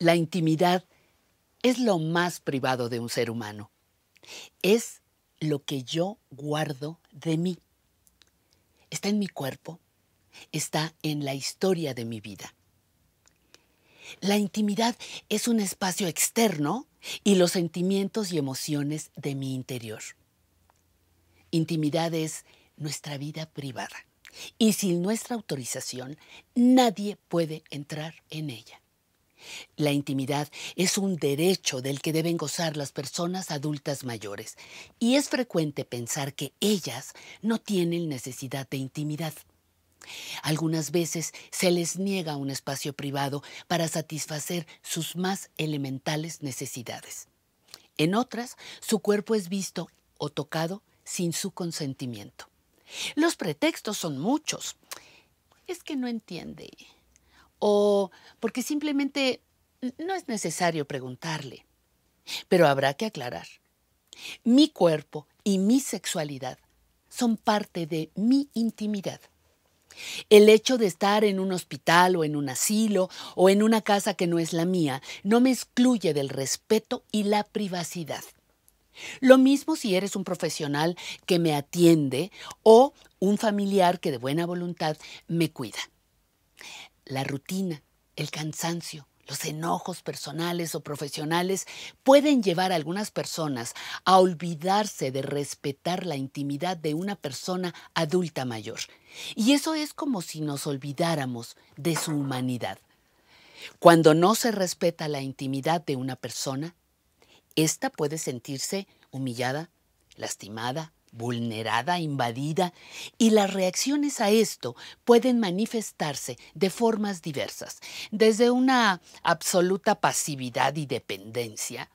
La intimidad es lo más privado de un ser humano. Es lo que yo guardo de mí. Está en mi cuerpo, está en la historia de mi vida. La intimidad es un espacio externo y los sentimientos y emociones de mi interior. Intimidad es nuestra vida privada y sin nuestra autorización nadie puede entrar en ella. La intimidad es un derecho del que deben gozar las personas adultas mayores y es frecuente pensar que ellas no tienen necesidad de intimidad. Algunas veces se les niega un espacio privado para satisfacer sus más elementales necesidades. En otras, su cuerpo es visto o tocado sin su consentimiento. Los pretextos son muchos. Es que no entiende, o porque simplemente no es necesario preguntarle. Pero habrá que aclarar. Mi cuerpo y mi sexualidad son parte de mi intimidad. El hecho de estar en un hospital o en un asilo o en una casa que no es la mía no me excluye del respeto y la privacidad. Lo mismo si eres un profesional que me atiende o un familiar que de buena voluntad me cuida la rutina, el cansancio, los enojos personales o profesionales pueden llevar a algunas personas a olvidarse de respetar la intimidad de una persona adulta mayor. Y eso es como si nos olvidáramos de su humanidad. Cuando no se respeta la intimidad de una persona, ésta puede sentirse humillada, lastimada, vulnerada, invadida, y las reacciones a esto pueden manifestarse de formas diversas, desde una absoluta pasividad y dependencia,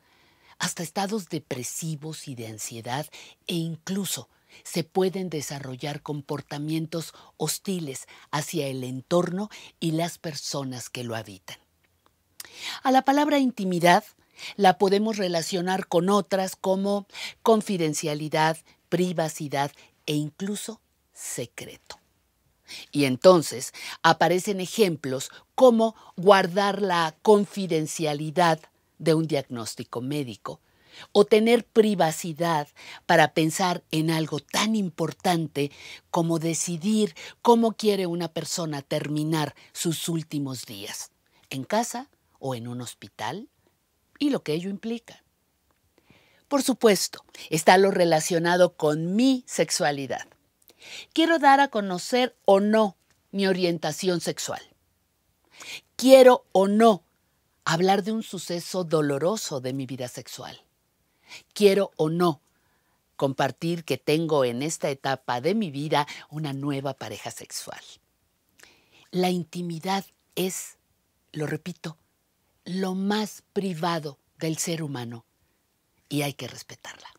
hasta estados depresivos y de ansiedad, e incluso se pueden desarrollar comportamientos hostiles hacia el entorno y las personas que lo habitan. A la palabra intimidad, la podemos relacionar con otras como confidencialidad, privacidad e incluso secreto. Y entonces aparecen ejemplos como guardar la confidencialidad de un diagnóstico médico o tener privacidad para pensar en algo tan importante como decidir cómo quiere una persona terminar sus últimos días, en casa o en un hospital, y lo que ello implica. Por supuesto, está lo relacionado con mi sexualidad. Quiero dar a conocer o no mi orientación sexual. Quiero o no hablar de un suceso doloroso de mi vida sexual. Quiero o no compartir que tengo en esta etapa de mi vida una nueva pareja sexual. La intimidad es, lo repito, lo más privado del ser humano y hay que respetarla.